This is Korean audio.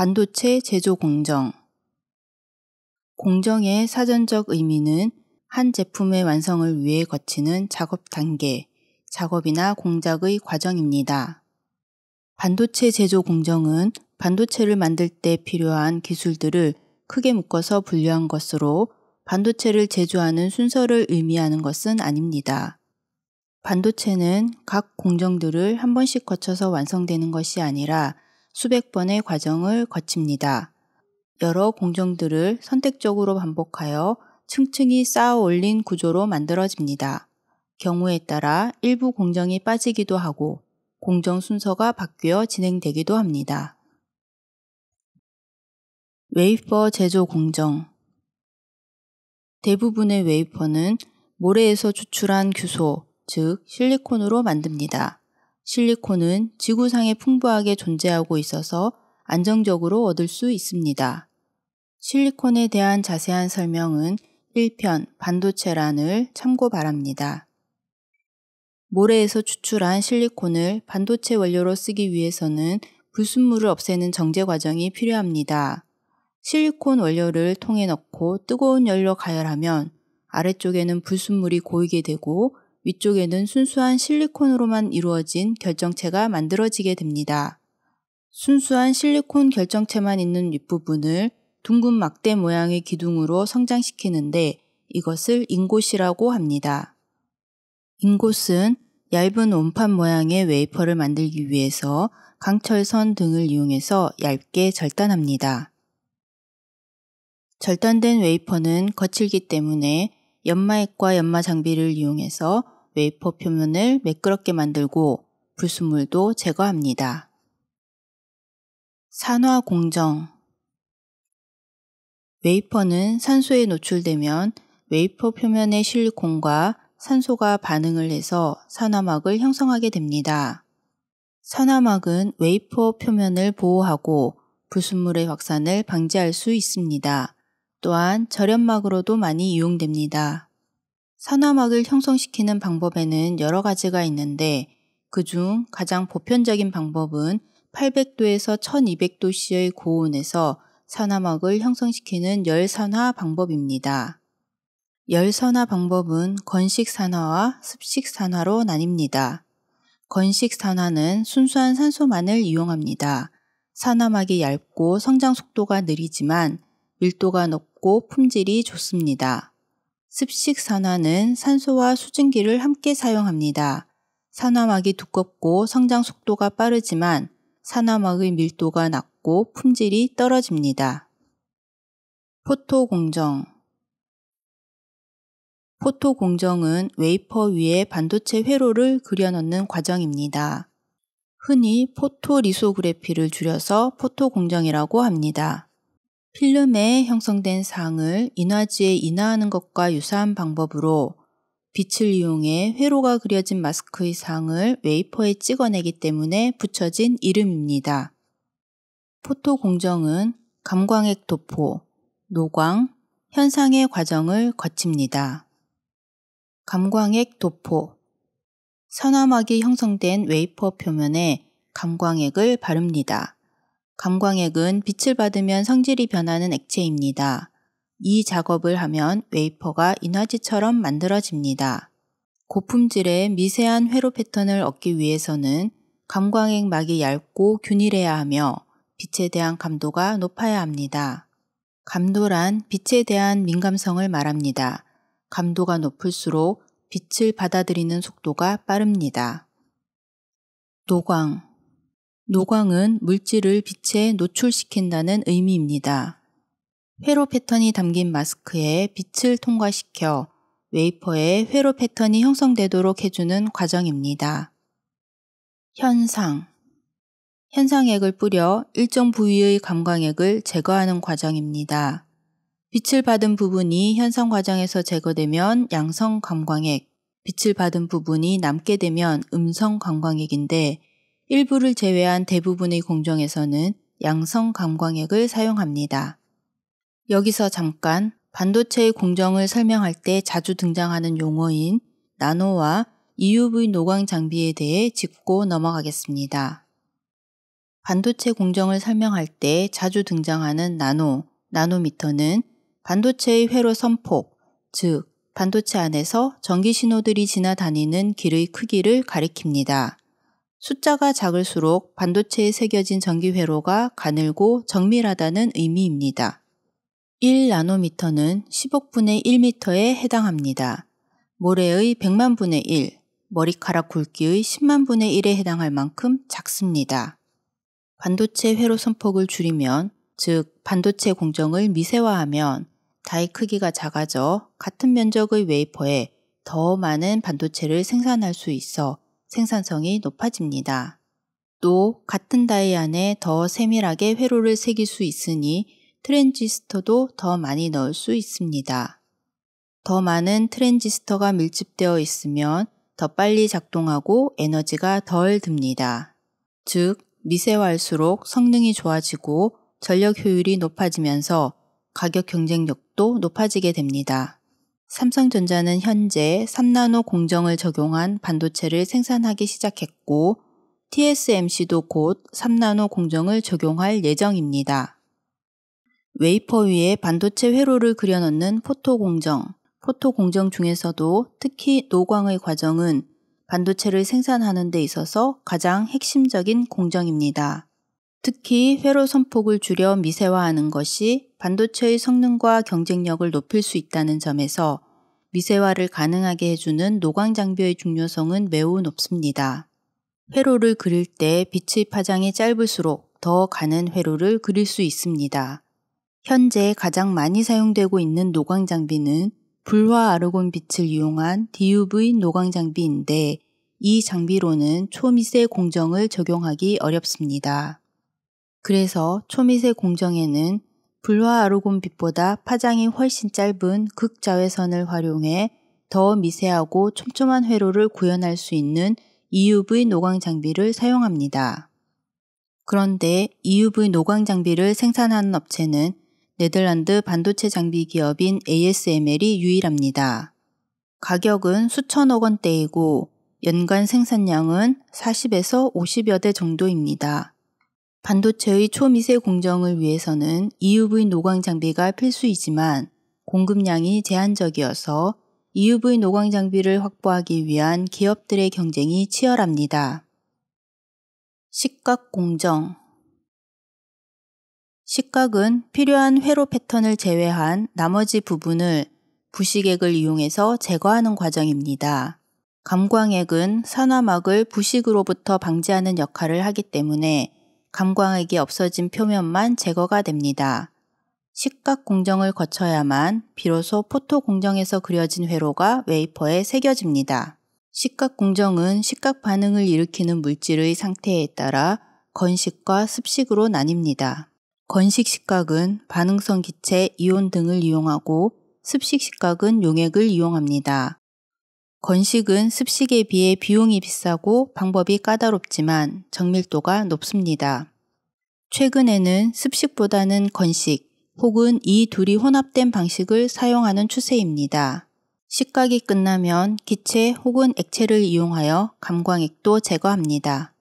반도체 제조 공정. 공정의 사전적 의미는 한 제품의 완성을 위해 거치는 작업 단계, 작업이나 공작의 과정입니다. 반도체 제조 공정은 반도체를 만들 때 필요한 기술들을 크게 묶어서 분류한 것으로 반도체를 제조하는 순서를 의미하는 것은 아닙니다. 반도체는 각 공정들을 한 번씩 거쳐서 완성되는 것이 아니라 수백 번의 과정을 거칩니다. 여러 공정들을 선택적으로 반복하여 층층이 쌓아 올린 구조로 만들어집니다. 경우에 따라 일부 공정이 빠지기도 하고 공정 순서가 바뀌어 진행되기도 합니다. 웨이퍼 제조 공정 대부분의 웨이퍼는 모래에서 추출한 규소, 즉 실리콘으로 만듭니다. 실리콘은 지구상에 풍부하게 존재하고 있어서 안정적으로 얻을 수 있습니다. 실리콘에 대한 자세한 설명은 1편 반도체란을 참고 바랍니다. 모래에서 추출한 실리콘을 반도체 원료로 쓰기 위해서는 불순물을 없애는 정제 과정이 필요합니다. 실리콘 원료를 통에 넣고 뜨거운 열로 가열하면 아래쪽에는 불순물이 고이게 되고 위쪽에는 순수한 실리콘으로만 이루어진 결정체가 만들어지게 됩니다. 순수한 실리콘 결정체만 있는 윗부분을 둥근 막대 모양의 기둥으로 성장시키는데 이것을 인곳이라고 합니다. 인곳은 얇은 온판 모양의 웨이퍼를 만들기 위해서 강철선 등을 이용해서 얇게 절단합니다. 절단된 웨이퍼는 거칠기 때문에 연마액과 연마 장비를 이용해서 웨이퍼 표면을 매끄럽게 만들고 불순물도 제거합니다. 산화 공정 웨이퍼는 산소에 노출되면 웨이퍼 표면의 실리콘과 산소가 반응을 해서 산화막을 형성하게 됩니다. 산화막은 웨이퍼 표면을 보호하고 불순물의 확산을 방지할 수 있습니다. 또한 절연막으로도 많이 이용됩니다. 산화막을 형성시키는 방법에는 여러 가지가 있는데 그 중 가장 보편적인 방법은 800도에서 1200도씨의 고온에서 산화막을 형성시키는 열산화 방법입니다. 열산화 방법은 건식산화와 습식산화로 나뉩니다. 건식산화는 순수한 산소만을 이용합니다. 산화막이 얇고 성장 속도가 느리지만 밀도가 높고 품질이 좋습니다. 습식 산화는 산소와 수증기를 함께 사용합니다. 산화막이 두껍고 성장 속도가 빠르지만 산화막의 밀도가 낮고 품질이 떨어집니다. 포토 공정 포토 공정은 웨이퍼 위에 반도체 회로를 그려넣는 과정입니다. 흔히 포토 리소그래피를 줄여서 포토 공정이라고 합니다. 필름에 형성된 상을 인화지에 인화하는 것과 유사한 방법으로 빛을 이용해 회로가 그려진 마스크의 상을 웨이퍼에 찍어내기 때문에 붙여진 이름입니다. 포토 공정은 감광액 도포, 노광, 현상의 과정을 거칩니다. 감광액 도포 산화막이 형성된 웨이퍼 표면에 감광액을 바릅니다. 감광액은 빛을 받으면 성질이 변하는 액체입니다. 이 작업을 하면 웨이퍼가 인화지처럼 만들어집니다. 고품질의 미세한 회로 패턴을 얻기 위해서는 감광액막이 얇고 균일해야 하며 빛에 대한 감도가 높아야 합니다. 감도란 빛에 대한 민감성을 말합니다. 감도가 높을수록 빛을 받아들이는 속도가 빠릅니다. 노광 노광은 물질을 빛에 노출시킨다는 의미입니다. 회로 패턴이 담긴 마스크에 빛을 통과시켜 웨이퍼에 회로 패턴이 형성되도록 해주는 과정입니다. 현상 현상액을 뿌려 일정 부위의 감광액을 제거하는 과정입니다. 빛을 받은 부분이 현상 과정에서 제거되면 양성 감광액, 빛을 받은 부분이 남게 되면 음성 감광액인데 일부를 제외한 대부분의 공정에서는 양성 감광액을 사용합니다. 여기서 잠깐 반도체의 공정을 설명할 때 자주 등장하는 용어인 나노와 EUV 노광 장비에 대해 짚고 넘어가겠습니다. 반도체 공정을 설명할 때 자주 등장하는 나노, 나노미터는 반도체의 회로 선폭, 즉 반도체 안에서 전기 신호들이 지나다니는 길의 크기를 가리킵니다. 숫자가 작을수록 반도체에 새겨진 전기회로가 가늘고 정밀하다는 의미입니다. 1나노미터는 10억분의 1미터에 해당합니다. 모래의 100만분의 1, 머리카락 굵기의 10만분의 1에 해당할 만큼 작습니다. 반도체 회로 선폭을 줄이면, 즉 반도체 공정을 미세화하면 다의 크기가 작아져 같은 면적의 웨이퍼에 더 많은 반도체를 생산할 수 있어 생산성이 높아집니다. 또 같은 다이 안에 더 세밀하게 회로를 새길 수 있으니 트랜지스터도 더 많이 넣을 수 있습니다. 더 많은 트랜지스터가 밀집되어 있으면 더 빨리 작동하고 에너지가 덜 듭니다. 즉, 미세화할수록 성능이 좋아지고 전력 효율이 높아지면서 가격 경쟁력도 높아지게 됩니다. 삼성전자는 현재 3나노 공정을 적용한 반도체를 생산하기 시작했고 TSMC도 곧 3나노 공정을 적용할 예정입니다. 웨이퍼 위에 반도체 회로를 그려넣는 포토 공정, 포토 공정 중에서도 특히 노광의 과정은 반도체를 생산하는 데 있어서 가장 핵심적인 공정입니다. 특히 회로 선폭을 줄여 미세화하는 것이 반도체의 성능과 경쟁력을 높일 수 있다는 점에서 미세화를 가능하게 해주는 노광 장비의 중요성은 매우 높습니다. 회로를 그릴 때 빛의 파장이 짧을수록 더 가는 회로를 그릴 수 있습니다. 현재 가장 많이 사용되고 있는 노광 장비는 불화 아르곤 빛을 이용한 DUV 노광 장비인데 이 장비로는 초미세 공정을 적용하기 어렵습니다. 그래서 초미세 공정에는 불화 아르곤빛보다 파장이 훨씬 짧은 극자외선을 활용해 더 미세하고 촘촘한 회로를 구현할 수 있는 EUV 노광 장비를 사용합니다. 그런데 EUV 노광 장비를 생산하는 업체는 네덜란드 반도체 장비 기업인 ASML이 유일합니다. 가격은 수천억 원대이고 연간 생산량은 40에서 50여 대 정도입니다. 반도체의 초미세 공정을 위해서는 EUV 노광 장비가 필수이지만 공급량이 제한적이어서 EUV 노광 장비를 확보하기 위한 기업들의 경쟁이 치열합니다. 식각 공정 식각은 필요한 회로 패턴을 제외한 나머지 부분을 부식액을 이용해서 제거하는 과정입니다. 감광액은 산화막을 부식으로부터 방지하는 역할을 하기 때문에 감광액이 없어진 표면만 제거가 됩니다. 식각 공정을 거쳐야만 비로소 포토 공정에서 그려진 회로가 웨이퍼에 새겨집니다. 식각 공정은 식각 반응을 일으키는 물질의 상태에 따라 건식과 습식으로 나뉩니다. 건식 식각은 반응성 기체, 이온 등을 이용하고 습식 식각은 용액을 이용합니다. 건식은 습식에 비해 비용이 비싸고 방법이 까다롭지만 정밀도가 높습니다. 최근에는 습식보다는 건식 혹은 이 둘이 혼합된 방식을 사용하는 추세입니다. 식각이 끝나면 기체 혹은 액체를 이용하여 감광액도 제거합니다.